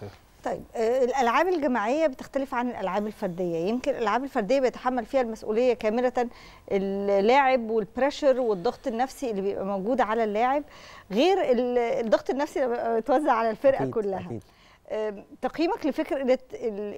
صحيح طيب آه، الالعاب الجماعيه بتختلف عن الالعاب الفرديه يمكن الالعاب الفرديه بيتحمل فيها المسؤوليه كامله اللاعب والبريشر والضغط النفسي اللي بيبقى موجود على اللاعب غير الضغط النفسي اللي بيتوزع على الفرقه أكيد كلها أكيد. آه، تقييمك لفكره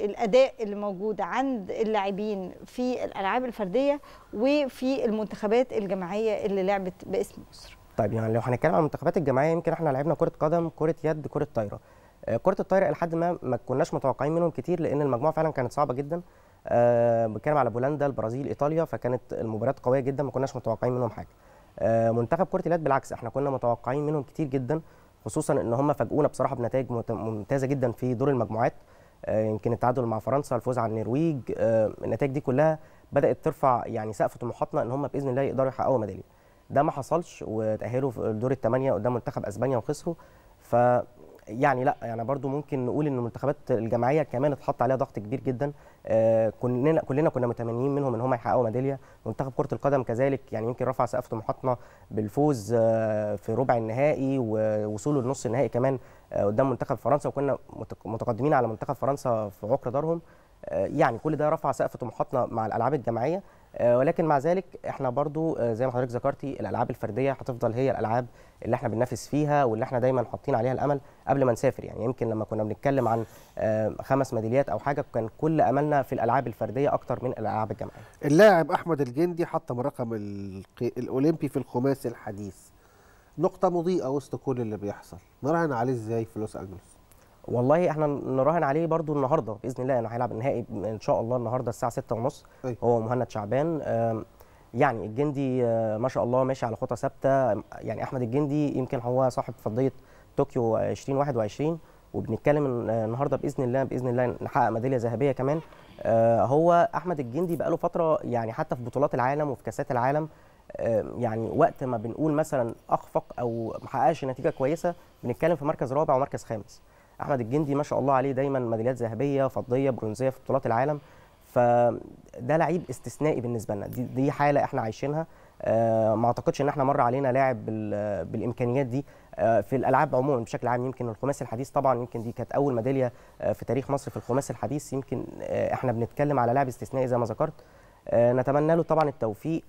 الاداء اللي موجود عند اللاعبين في الالعاب الفرديه وفي المنتخبات الجماعيه اللي لعبت باسم مصر طيب يعني لو هنتكلم عن المنتخبات الجماعيه يمكن احنا لعبنا كره قدم كره يد كره طايره آه، كره الطايره لحد ما ما كناش متوقعين منهم كتير لان المجموعه فعلا كانت صعبه جدا أه بنتكلم على بولندا البرازيل ايطاليا فكانت المباريات قويه جدا ما كناش متوقعين منهم حاجه أه منتخب كره اليد بالعكس احنا كنا متوقعين منهم كتير جدا خصوصا ان هم فاجئونا بصراحه بنتائج ممتازه جدا في دور المجموعات أه يمكن التعادل مع فرنسا الفوز على النرويج آه، النتائج دي كلها بدات ترفع يعني سقف طموحاتنا ان هم باذن الله يقدروا يحققوا ميداليه ده ما حصلش وتاهلوا في دور الثمانيه قدام منتخب اسبانيا وخسروا ف يعني لا يعني برضو ممكن نقول ان المنتخبات الجماعيه كمان اتحط عليها ضغط كبير جدا آه، كلنا كلنا كنا متمنيين منهم ان هم يحققوا ميداليه منتخب كره القدم كذلك يعني يمكن رفع سقف طموحاتنا بالفوز آه، في ربع النهائي ووصوله لنص النهائي كمان آه، قدام منتخب فرنسا وكنا متقدمين على منتخب فرنسا في عقر دارهم يعني كل ده رفع سقف طموحاتنا مع الالعاب الجماعيه آه، ولكن مع ذلك احنا برضو آه، زي ما حضرتك ذكرتي الالعاب الفرديه هتفضل هي الالعاب اللي احنا بننافس فيها واللي احنا دايما حاطين عليها الامل قبل ما نسافر يعني يمكن لما كنا بنتكلم عن آه، خمس ميداليات او حاجه كان كل املنا في الالعاب الفرديه اكتر من الالعاب الجماعيه. اللاعب احمد الجندي حطم رقم الاولمبي في الخماسي الحديث. نقطه مضيئه وسط كل اللي بيحصل، نراهن عليه ازاي في لوس انجلوس؟ والله احنا نراهن عليه برضو النهارده باذن الله انا هيلعب النهائي ان شاء الله النهارده الساعه 6:30 طيب. هو مهند شعبان يعني الجندي آه، ما شاء الله ماشي على خطى ثابته يعني احمد الجندي يمكن هو صاحب فضيه طوكيو 2021 وبنتكلم آه، النهارده باذن الله باذن الله نحقق ميداليه ذهبيه كمان آه، هو احمد الجندي بقاله فتره يعني حتى في بطولات العالم وفي كاسات العالم يعني وقت ما بنقول مثلا اخفق او ما حققش نتيجه كويسه بنتكلم في مركز رابع ومركز خامس احمد الجندي ما شاء الله عليه دايما ميداليات ذهبيه فضيه برونزيه في بطولات العالم فده لعيب استثنائي بالنسبه لنا دي, دي حاله احنا عايشينها آه، ما اعتقدش ان احنا مر علينا لاعب بالامكانيات دي آه، في الالعاب عموما بشكل عام يمكن الخماسي الحديث طبعا يمكن دي كانت اول ميداليه آه، في تاريخ مصر في الخماسي الحديث يمكن احنا بنتكلم على لاعب استثنائي زي ما ذكرت نتمنى له طبعا التوفيق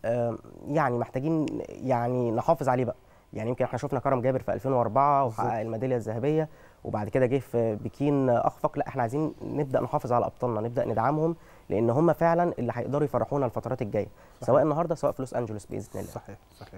يعني محتاجين يعني نحافظ عليه بقى يعني يمكن احنا شفنا كرم جابر في 2004 وحقق الميداليه الذهبيه وبعد كده جه في بكين اخفق لا احنا عايزين نبدا نحافظ على ابطالنا نبدا ندعمهم لان هم فعلا اللي هيقدروا يفرحونا الفترات الجايه سواء النهارده سواء في لوس انجلوس باذن الله صحيح صحيح